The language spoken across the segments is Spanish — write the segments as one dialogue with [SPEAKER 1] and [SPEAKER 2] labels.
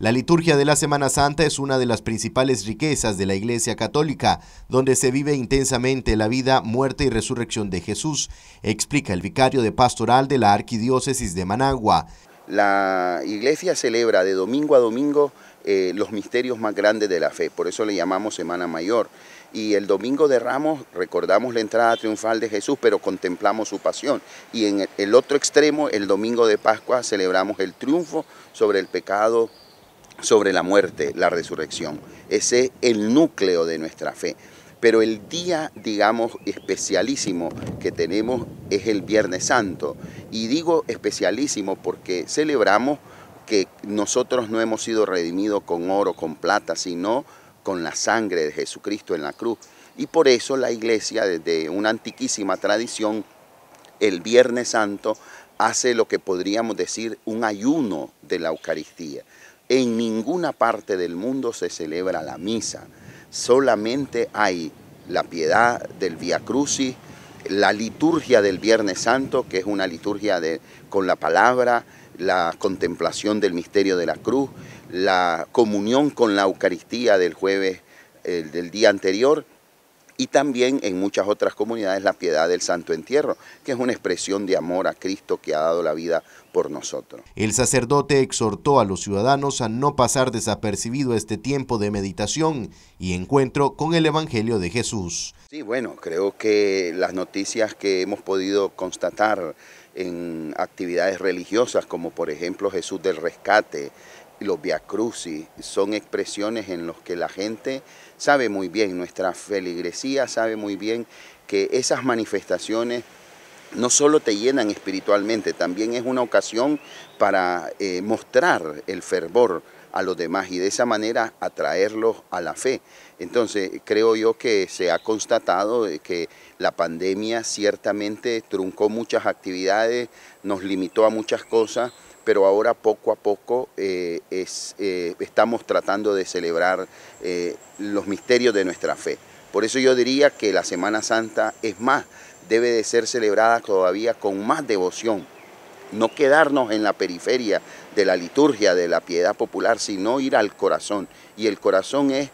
[SPEAKER 1] La liturgia de la Semana Santa es una de las principales riquezas de la Iglesia Católica, donde se vive intensamente la vida, muerte y resurrección de Jesús, explica el vicario de pastoral de la Arquidiócesis de Managua.
[SPEAKER 2] La Iglesia celebra de domingo a domingo eh, los misterios más grandes de la fe, por eso le llamamos Semana Mayor. Y el domingo de Ramos recordamos la entrada triunfal de Jesús, pero contemplamos su pasión. Y en el otro extremo, el domingo de Pascua, celebramos el triunfo sobre el pecado sobre la muerte, la resurrección. Ese es el núcleo de nuestra fe. Pero el día, digamos, especialísimo que tenemos es el Viernes Santo. Y digo especialísimo porque celebramos que nosotros no hemos sido redimidos con oro, con plata, sino con la sangre de Jesucristo en la cruz. Y por eso la iglesia, desde una antiquísima tradición, el Viernes Santo hace lo que podríamos decir un ayuno de la Eucaristía en ninguna parte del mundo se celebra la misa, solamente hay la piedad del Via Crucis, la liturgia del Viernes Santo, que es una liturgia de, con la palabra, la contemplación del misterio de la cruz, la comunión con la Eucaristía del jueves, eh, del día anterior, y también en muchas otras comunidades la piedad del Santo Entierro, que es una expresión de amor a Cristo que ha dado la vida por nosotros.
[SPEAKER 1] El sacerdote exhortó a los ciudadanos a no pasar desapercibido este tiempo de meditación y encuentro con el Evangelio de Jesús.
[SPEAKER 2] Sí, bueno, creo que las noticias que hemos podido constatar en actividades religiosas, como por ejemplo Jesús del Rescate, los viacrucis son expresiones en las que la gente sabe muy bien, nuestra feligresía sabe muy bien que esas manifestaciones no solo te llenan espiritualmente, también es una ocasión para eh, mostrar el fervor a los demás y de esa manera atraerlos a la fe. Entonces, creo yo que se ha constatado que la pandemia ciertamente truncó muchas actividades, nos limitó a muchas cosas, pero ahora poco a poco eh, eh, estamos tratando de celebrar eh, los misterios de nuestra fe. Por eso yo diría que la Semana Santa es más, debe de ser celebrada todavía con más devoción, no quedarnos en la periferia de la liturgia, de la piedad popular, sino ir al corazón. Y el corazón es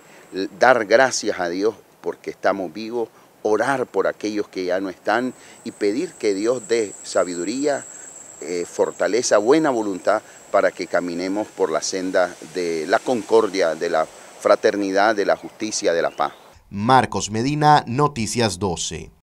[SPEAKER 2] dar gracias a Dios porque estamos vivos, orar por aquellos que ya no están y pedir que Dios dé sabiduría, eh, fortaleza, buena voluntad para que caminemos por la senda de la concordia, de la fraternidad, de la justicia, de la paz.
[SPEAKER 1] Marcos Medina, Noticias 12.